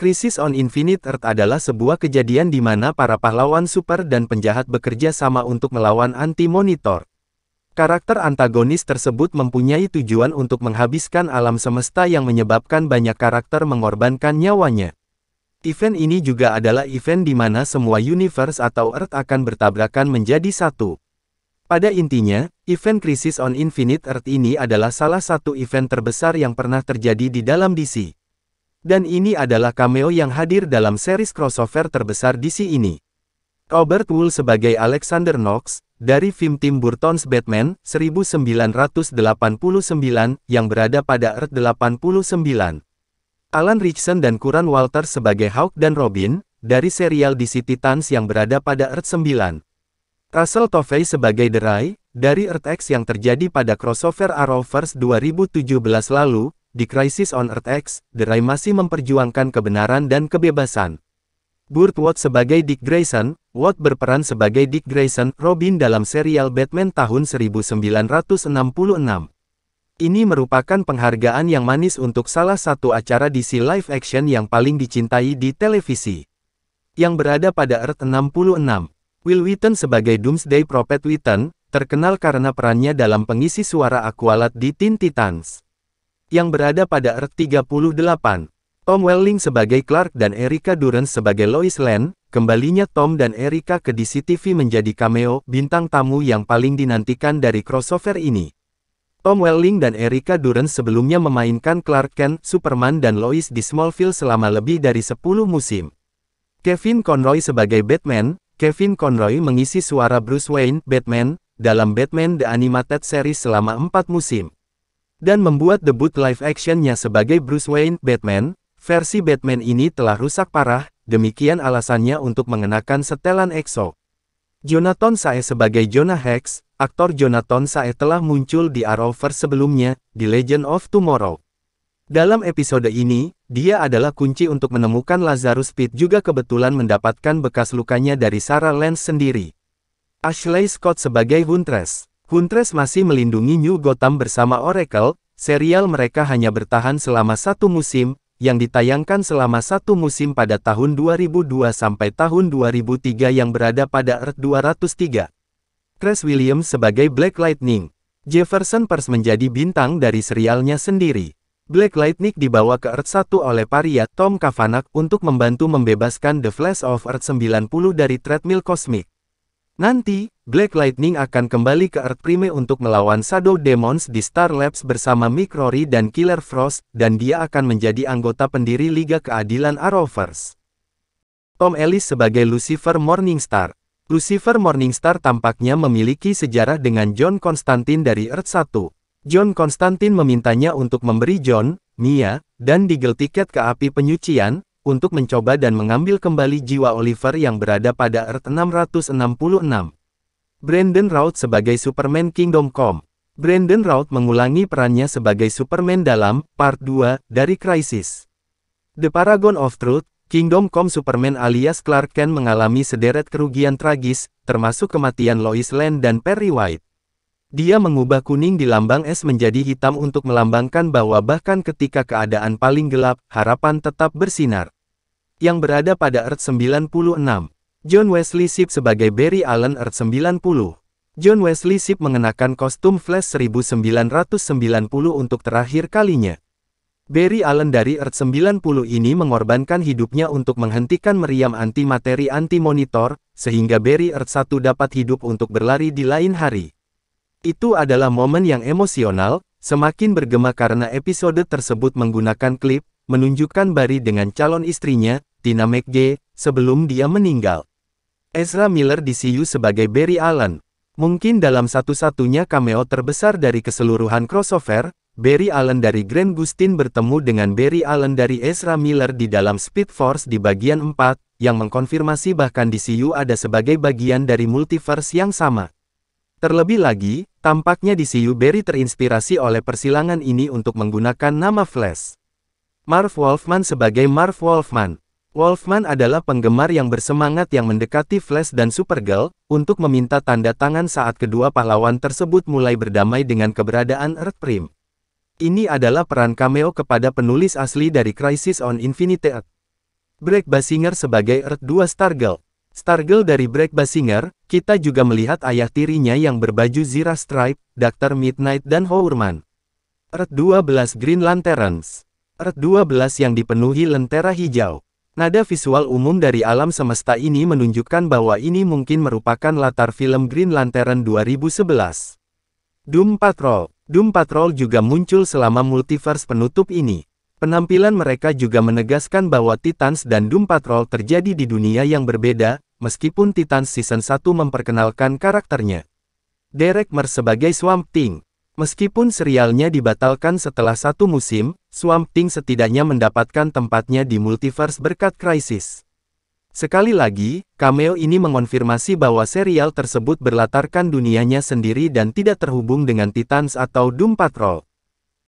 Krisis on Infinite Earth adalah sebuah kejadian di mana para pahlawan super dan penjahat bekerja sama untuk melawan anti-monitor. Karakter antagonis tersebut mempunyai tujuan untuk menghabiskan alam semesta yang menyebabkan banyak karakter mengorbankan nyawanya. Event ini juga adalah event di mana semua universe atau Earth akan bertabrakan menjadi satu. Pada intinya, event Crisis on Infinite Earth ini adalah salah satu event terbesar yang pernah terjadi di dalam DC. Dan ini adalah cameo yang hadir dalam series crossover terbesar DC ini. Robert Wool sebagai Alexander Knox, dari film Tim Burton's Batman 1989 yang berada pada Earth 89. Alan Richson dan Kuran Walter sebagai Hawk dan Robin, dari serial DC Titans yang berada pada Earth 9. Russell Tovey sebagai The Rai, dari Earth X yang terjadi pada crossover Arrowverse 2017 lalu, di Crisis on Earth X, The Ray masih memperjuangkan kebenaran dan kebebasan. Burt Watt sebagai Dick Grayson, Watt berperan sebagai Dick Grayson, Robin dalam serial Batman tahun 1966. Ini merupakan penghargaan yang manis untuk salah satu acara DC live action yang paling dicintai di televisi. Yang berada pada Earth 66. Will Wheaton sebagai Doomsday Prophet Wheaton, terkenal karena perannya dalam pengisi suara Aqualad di Teen Titans yang berada pada Earth 38. Tom Welling sebagai Clark dan Erika Durance sebagai Lois Lane, kembalinya Tom dan Erika ke DCTV menjadi cameo bintang tamu yang paling dinantikan dari crossover ini. Tom Welling dan Erika Durance sebelumnya memainkan Clark Kent, Superman dan Lois di Smallville selama lebih dari 10 musim. Kevin Conroy sebagai Batman, Kevin Conroy mengisi suara Bruce Wayne, Batman, dalam Batman The Animated Series selama 4 musim dan membuat debut live actionnya sebagai Bruce Wayne, Batman, versi Batman ini telah rusak parah, demikian alasannya untuk mengenakan setelan EXO. Jonathan Sae sebagai Jonah Hex, aktor Jonathan Sae telah muncul di Arrowverse sebelumnya, di Legend of Tomorrow. Dalam episode ini, dia adalah kunci untuk menemukan Lazarus Pit juga kebetulan mendapatkan bekas lukanya dari Sarah Lance sendiri. Ashley Scott sebagai Huntress Huntress masih melindungi New Gotham bersama Oracle, serial mereka hanya bertahan selama satu musim, yang ditayangkan selama satu musim pada tahun 2002 sampai tahun 2003 yang berada pada Earth 203. Chris Williams sebagai Black Lightning. Jefferson Pers menjadi bintang dari serialnya sendiri. Black Lightning dibawa ke Earth 1 oleh paria Tom Kavanagh untuk membantu membebaskan The Flash of Earth 90 dari treadmill kosmik. Nanti, Black Lightning akan kembali ke Earth Prime untuk melawan Shadow Demons di Star Labs bersama Mick Rory dan Killer Frost, dan dia akan menjadi anggota pendiri Liga Keadilan Arrowverse. Tom Ellis sebagai Lucifer Morningstar Lucifer Morningstar tampaknya memiliki sejarah dengan John Constantine dari Earth 1. John Constantine memintanya untuk memberi John, Mia, dan Deagle tiket ke api penyucian, untuk mencoba dan mengambil kembali jiwa Oliver yang berada pada Earth 666. Brandon Routh sebagai Superman Kingdom Come Brandon Routh mengulangi perannya sebagai Superman dalam Part 2 dari Crisis. The Paragon of Truth, Kingdom Come Superman alias Clark Kent mengalami sederet kerugian tragis, termasuk kematian Lois Lane dan Perry White. Dia mengubah kuning di lambang es menjadi hitam untuk melambangkan bahwa bahkan ketika keadaan paling gelap, harapan tetap bersinar. Yang berada pada Earth 96. John Wesley Sip sebagai Barry Allen Earth 90. John Wesley Sip mengenakan kostum Flash 1990 untuk terakhir kalinya. Barry Allen dari Earth 90 ini mengorbankan hidupnya untuk menghentikan meriam anti materi anti-monitor, sehingga Barry Earth 1 dapat hidup untuk berlari di lain hari. Itu adalah momen yang emosional, semakin bergema karena episode tersebut menggunakan klip, menunjukkan Barry dengan calon istrinya, Tina McGee, sebelum dia meninggal. Ezra Miller di CU sebagai Barry Allen. Mungkin dalam satu-satunya cameo terbesar dari keseluruhan crossover, Barry Allen dari Grand Gustin bertemu dengan Barry Allen dari Ezra Miller di dalam Speed Force di bagian 4, yang mengkonfirmasi bahkan di CU ada sebagai bagian dari multiverse yang sama. Terlebih lagi, tampaknya DCU Berry terinspirasi oleh persilangan ini untuk menggunakan nama Flash. Marv Wolfman sebagai Marv Wolfman. Wolfman adalah penggemar yang bersemangat yang mendekati Flash dan Supergirl, untuk meminta tanda tangan saat kedua pahlawan tersebut mulai berdamai dengan keberadaan Earth Prime. Ini adalah peran cameo kepada penulis asli dari Crisis on Infinite Earth. Greg Basinger sebagai Earth 2 Stargirl. Stargirl dari Break Basinger, kita juga melihat ayah tirinya yang berbaju Zira Stripe, Dr. Midnight dan Hourman. Earth 12 Green Lanterns. Earth 12 yang dipenuhi lentera hijau. Nada visual umum dari alam semesta ini menunjukkan bahwa ini mungkin merupakan latar film Green Lantern 2011. Doom Patrol Doom Patrol juga muncul selama multiverse penutup ini. Penampilan mereka juga menegaskan bahwa Titans dan Doom Patrol terjadi di dunia yang berbeda, meskipun Titan Season 1 memperkenalkan karakternya. Derek Mer sebagai Swamp Thing. Meskipun serialnya dibatalkan setelah satu musim, Swamp Thing setidaknya mendapatkan tempatnya di multiverse berkat krisis. Sekali lagi, cameo ini mengonfirmasi bahwa serial tersebut berlatarkan dunianya sendiri dan tidak terhubung dengan Titans atau Doom Patrol.